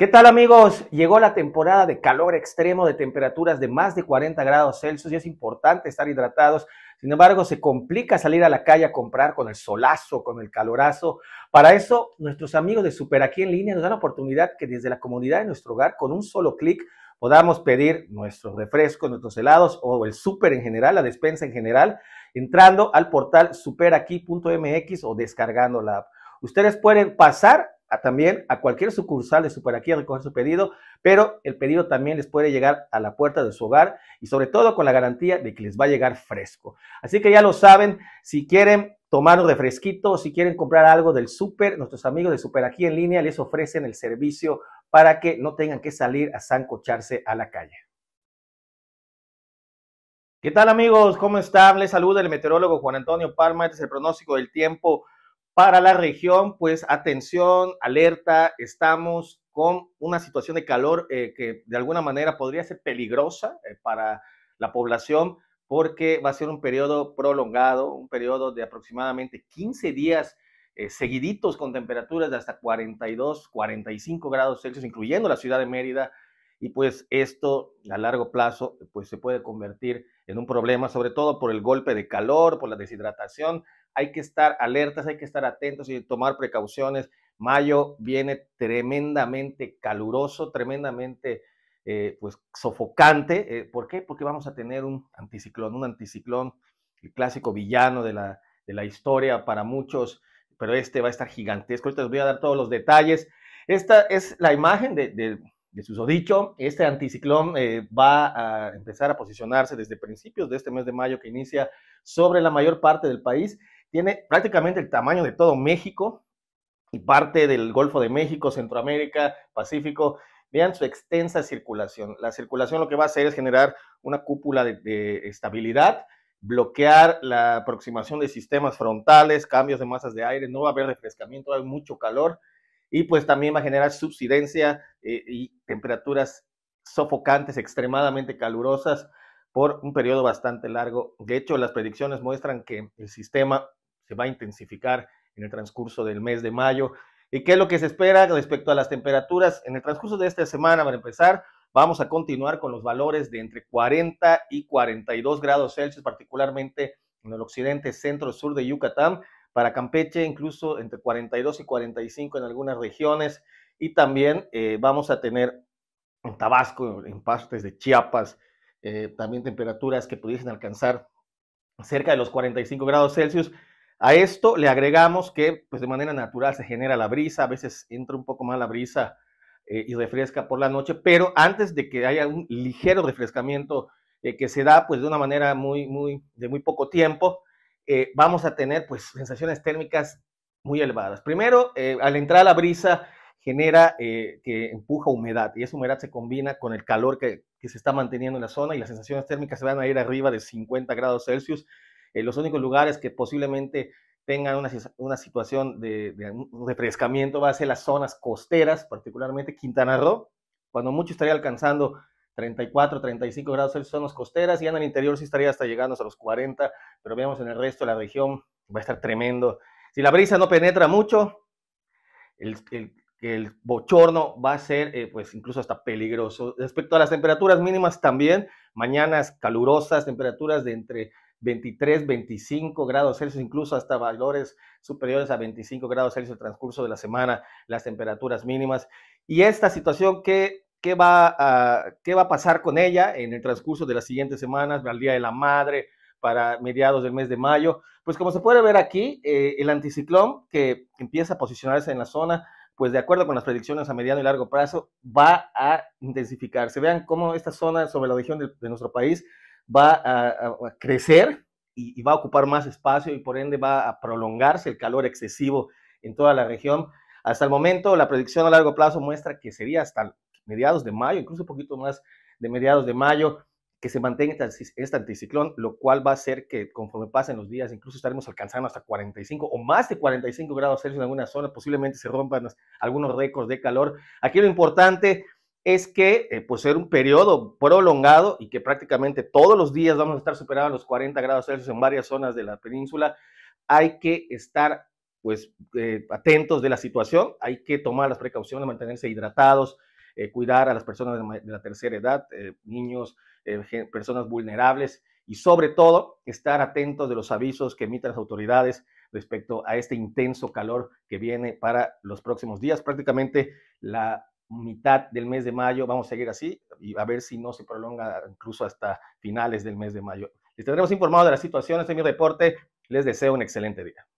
¿Qué tal amigos? Llegó la temporada de calor extremo, de temperaturas de más de 40 grados Celsius y es importante estar hidratados. Sin embargo, se complica salir a la calle a comprar con el solazo, con el calorazo. Para eso, nuestros amigos de Super Aquí en línea nos dan la oportunidad que desde la comunidad de nuestro hogar, con un solo clic, podamos pedir nuestros refrescos, nuestros helados o el súper en general, la despensa en general, entrando al portal superaquí.mx o descargando la app. Ustedes pueden pasar también a cualquier sucursal de Super Aquí a recoger su pedido, pero el pedido también les puede llegar a la puerta de su hogar y sobre todo con la garantía de que les va a llegar fresco. Así que ya lo saben, si quieren tomarlo de fresquito, si quieren comprar algo del Super, nuestros amigos de Super Aquí en línea les ofrecen el servicio para que no tengan que salir a zancocharse a la calle. ¿Qué tal amigos? ¿Cómo están? Les saluda el meteorólogo Juan Antonio Palma. Este es el pronóstico del tiempo para la región, pues atención, alerta, estamos con una situación de calor eh, que de alguna manera podría ser peligrosa eh, para la población porque va a ser un periodo prolongado, un periodo de aproximadamente 15 días eh, seguiditos con temperaturas de hasta 42, 45 grados Celsius, incluyendo la ciudad de Mérida, y pues esto a largo plazo pues se puede convertir en un problema, sobre todo por el golpe de calor, por la deshidratación hay que estar alertas, hay que estar atentos y tomar precauciones. Mayo viene tremendamente caluroso, tremendamente eh, pues sofocante. Eh, ¿Por qué? Porque vamos a tener un anticiclón, un anticiclón, el clásico villano de la, historia para muchos, pero este va a estar gigantesco. Ahorita les voy a dar todos los detalles. Esta es la imagen de, de, de susodicho. Este anticiclón eh, va a empezar a posicionarse desde principios de este mes de mayo que inicia sobre la mayor parte del país tiene prácticamente el tamaño de todo México y parte del Golfo de México, Centroamérica, Pacífico. Vean su extensa circulación. La circulación lo que va a hacer es generar una cúpula de, estabilidad, bloquear la aproximación de sistemas frontales, cambios de masas de aire, no va a haber refrescamiento, va a haber mucho calor y pues también va a generar subsidencia eh, y temperaturas sofocantes, extremadamente calurosas por un periodo bastante largo. De hecho, las predicciones muestran que el sistema se va a intensificar en el transcurso del mes de mayo. ¿Y qué es lo que se espera respecto a las temperaturas? En el transcurso de esta semana, para empezar, vamos a continuar con los valores de entre 40 y 42 grados Celsius, particularmente en el occidente, centro, sur de Yucatán. Para Campeche, incluso entre 42 y 45 en algunas regiones. Y también eh, vamos a tener en Tabasco, en partes de Chiapas, eh, también temperaturas que pudiesen alcanzar cerca de los 45 grados Celsius. A esto le agregamos que pues de manera natural se genera la brisa, a veces entra un poco más la brisa eh, y refresca por la noche, pero antes de que haya un ligero refrescamiento eh, que se da pues de una manera muy, muy, de muy poco tiempo, eh, vamos a tener pues sensaciones térmicas muy elevadas. Primero, al entrar la brisa genera que empuja humedad y esa humedad se combina con el calor que, que se está manteniendo en la zona y las sensaciones térmicas se van a ir arriba de 50 grados Celsius eh, los únicos lugares que posiblemente tengan una, una situación de, refrescamiento va a ser las zonas costeras, particularmente Quintana Roo, cuando mucho estaría alcanzando 34, 35 grados en zonas costeras y en el interior sí estaría hasta llegando a los 40, pero veamos en el resto de la región va a estar tremendo. Si la brisa no penetra mucho, el, el, bochorno va a ser eh, pues incluso hasta peligroso. Respecto a las temperaturas mínimas también, mañanas calurosas, temperaturas de entre 23, 25 grados Celsius, incluso hasta valores superiores a 25 grados Celsius el transcurso de la semana, las temperaturas mínimas. Y esta situación, ¿qué, qué, va, a, pasar con ella en el transcurso de las siguientes semanas, al Día de la Madre, para mediados del mes de mayo? Pues como se puede ver aquí, eh, el anticiclón que empieza a posicionarse en la zona, pues de acuerdo con las predicciones a mediano y largo plazo, va a intensificarse. Vean cómo esta zona sobre la región de nuestro país va a, crecer y, va a ocupar más espacio y por ende va a prolongarse el calor excesivo en toda la región. Hasta el momento, la predicción a largo plazo muestra que sería hasta mediados de mayo, incluso un poquito más de mediados de mayo, que se mantenga este, este anticiclón, lo cual va a hacer que conforme pasen los días, incluso estaremos alcanzando hasta 45 o más de 45 grados Celsius en algunas zonas, posiblemente se rompan algunos récords de calor. Aquí lo importante es que eh, pues un periodo prolongado y que prácticamente todos los días vamos a estar superados los 40 grados Celsius en varias zonas de la península, hay que estar pues eh, atentos de la situación, hay que tomar las precauciones, mantenerse hidratados, eh, cuidar a las personas de, la tercera edad, niños, personas vulnerables y sobre todo estar atentos de los avisos que emiten las autoridades respecto a este intenso calor que viene para los próximos días. Prácticamente la mitad del mes de mayo, vamos a seguir así y a ver si no se prolonga incluso hasta finales del mes de mayo. Les tendremos informados de la situación. Este es mi reporte. Les deseo un excelente día.